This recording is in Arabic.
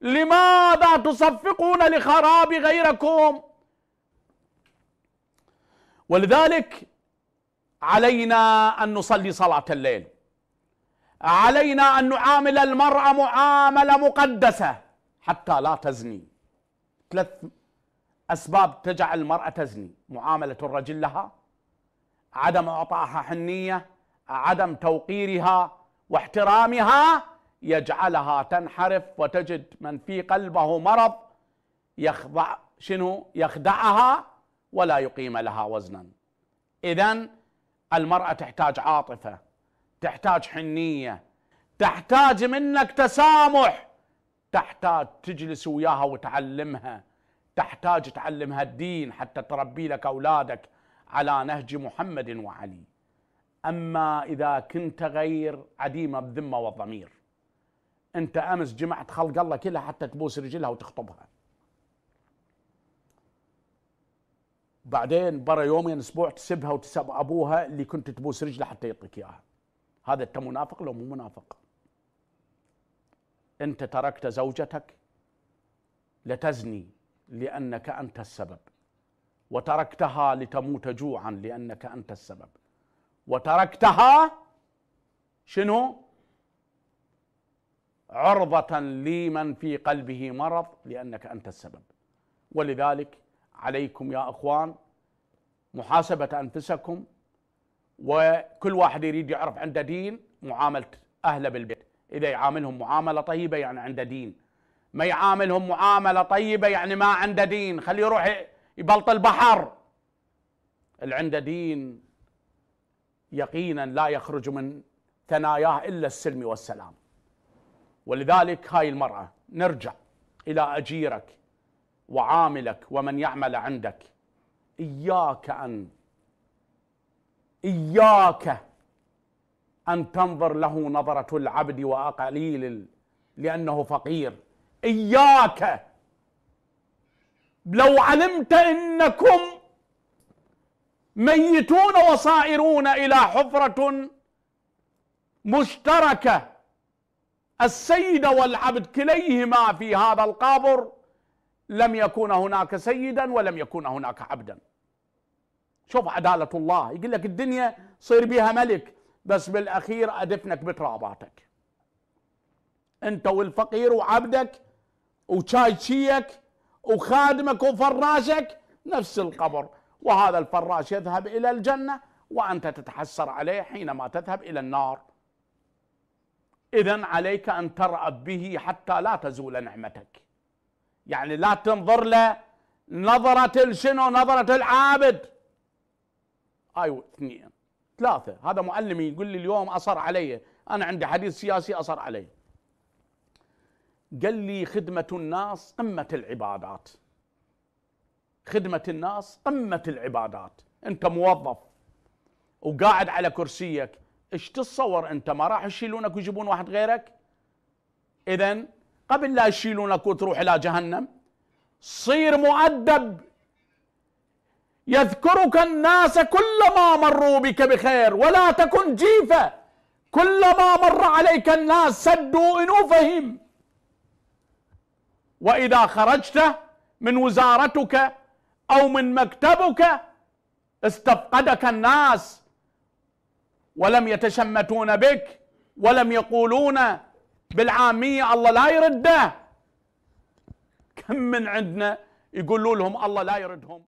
لماذا تصفقون لخراب غيركم ولذلك علينا أن نصلي صلاة الليل علينا أن نعامل المرأة معاملة مقدسة حتى لا تزني ثلاث أسباب تجعل المرأة تزني معاملة الرجل لها عدم إعطائها حنية عدم توقيرها واحترامها يجعلها تنحرف وتجد من في قلبه مرض يخضع شنو يخدعها ولا يقيم لها وزنا اذا المراه تحتاج عاطفه تحتاج حنيه تحتاج منك تسامح تحتاج تجلس وياها وتعلمها تحتاج تعلمها الدين حتى تربي لك اولادك على نهج محمد وعلي اما اذا كنت غير عديم الذمه والضمير انت امس جمعت خلق الله كلها حتى تبوس رجلها وتخطبها بعدين برا يومين اسبوع تسبها وتسب ابوها اللي كنت تبوس رجله حتى يعطيك اياها هذا انت منافق لو مو منافق انت تركت زوجتك لتزني لانك انت السبب وتركتها لتموت جوعا لانك انت السبب وتركتها شنو عرضة لمن في قلبه مرض لأنك أنت السبب ولذلك عليكم يا أخوان محاسبة أنفسكم وكل واحد يريد يعرف عنده دين معاملة أهله بالبيت إذا يعاملهم معاملة طيبة يعني عنده دين ما يعاملهم معاملة طيبة يعني ما عنده دين خليه يروح يبلط البحر اللي عنده دين يقينا لا يخرج من ثناياه إلا السلم والسلام ولذلك هاي المرأة نرجع إلى أجيرك وعاملك ومن يعمل عندك إياك أن إياك أن تنظر له نظرة العبد وأقليل لأنه فقير إياك لو علمت إنكم ميتون وصائرون إلى حفرة مشتركة السيد والعبد كليهما في هذا القابر لم يكون هناك سيدا ولم يكون هناك عبدا شوف عدالة الله يقول لك الدنيا صير بها ملك بس بالأخير أدفنك بتراباتك أنت والفقير وعبدك وشايشيك وخادمك وفراشك نفس القبر وهذا الفراش يذهب إلى الجنة وأنت تتحسر عليه حينما تذهب إلى النار إذا عليك أن ترأب به حتى لا تزول نعمتك يعني لا تنظر له نظرة شنو نظرة العابد أيوة اثنين ثلاثة هذا معلمي يقول لي اليوم أصر علي أنا عندي حديث سياسي أصر علي قال لي خدمة الناس قمة العبادات خدمة الناس قمة العبادات أنت موظف وقاعد على كرسيك ايش تتصور انت ما راح يشيلونك ويجيبون واحد غيرك اذا قبل لا يشيلونك وتروح الى جهنم صير مؤدب يذكرك الناس كلما مروا بك بخير ولا تكن جيفة كلما مر عليك الناس سدوا انوفهم واذا خرجت من وزارتك او من مكتبك استفقدك الناس ولم يتشمتون بك ولم يقولون بالعامية الله لا يرده كم من عندنا يقولوا لهم الله لا يردهم